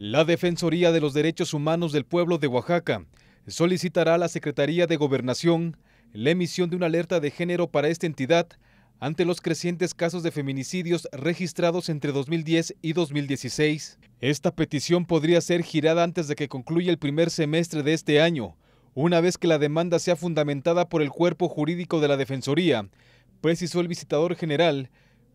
La Defensoría de los Derechos Humanos del Pueblo de Oaxaca solicitará a la Secretaría de Gobernación la emisión de una alerta de género para esta entidad ante los crecientes casos de feminicidios registrados entre 2010 y 2016. Esta petición podría ser girada antes de que concluya el primer semestre de este año, una vez que la demanda sea fundamentada por el cuerpo jurídico de la Defensoría, precisó el visitador general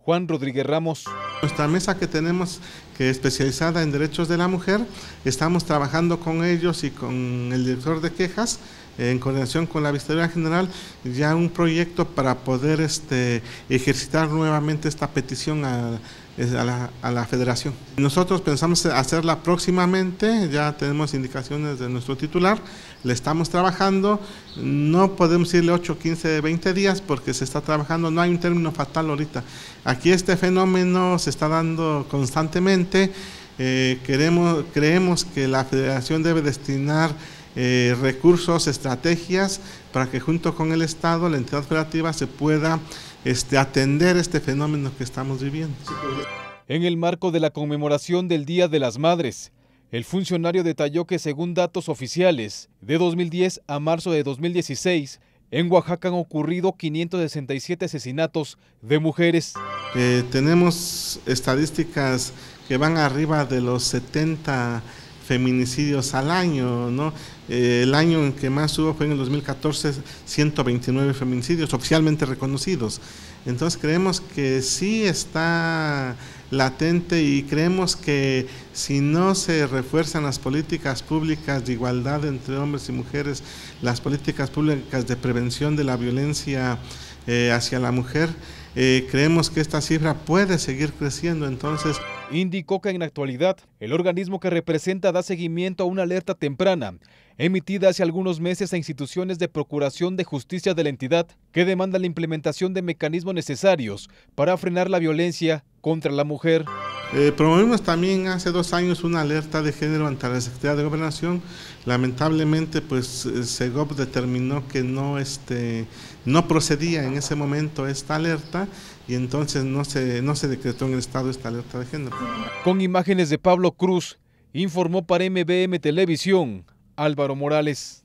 Juan Rodríguez Ramos. Nuestra mesa que tenemos, que especializada en derechos de la mujer, estamos trabajando con ellos y con el director de quejas en coordinación con la Vistaría General, ya un proyecto para poder este, ejercitar nuevamente esta petición a, a la, a la, federación. Nosotros pensamos hacerla próximamente, ya tenemos indicaciones de nuestro titular, le estamos trabajando, no podemos irle 8, 15, 20 días porque se está trabajando, no hay un término fatal ahorita. Aquí este fenómeno se está dando constantemente, eh, queremos, creemos que la federación debe destinar eh, recursos, estrategias para que junto con el Estado, la entidad operativa, se pueda este, atender este fenómeno que estamos viviendo. En el marco de la conmemoración del Día de las Madres, el funcionario detalló que según datos oficiales, de 2010 a marzo de 2016, en Oaxaca han ocurrido 567 asesinatos de mujeres. Eh, tenemos estadísticas que van arriba de los 70 feminicidios al año, ¿no? Eh, el año en que más hubo fue en el 2014, 129 feminicidios oficialmente reconocidos. Entonces creemos que sí está latente y creemos que si no se refuerzan las políticas públicas de igualdad entre hombres y mujeres, las políticas públicas de prevención de la violencia eh, hacia la mujer, eh, creemos que esta cifra puede seguir creciendo. Entonces, Indicó que en la actualidad el organismo que representa da seguimiento a una alerta temprana emitida hace algunos meses a instituciones de procuración de justicia de la entidad que demanda la implementación de mecanismos necesarios para frenar la violencia contra la mujer. Eh, promovimos también hace dos años una alerta de género ante la Secretaría de Gobernación. Lamentablemente, pues eh, Segov determinó que no, este, no procedía en ese momento esta alerta y entonces no se, no se decretó en el Estado esta alerta de género. Con imágenes de Pablo Cruz, informó para MBM Televisión Álvaro Morales.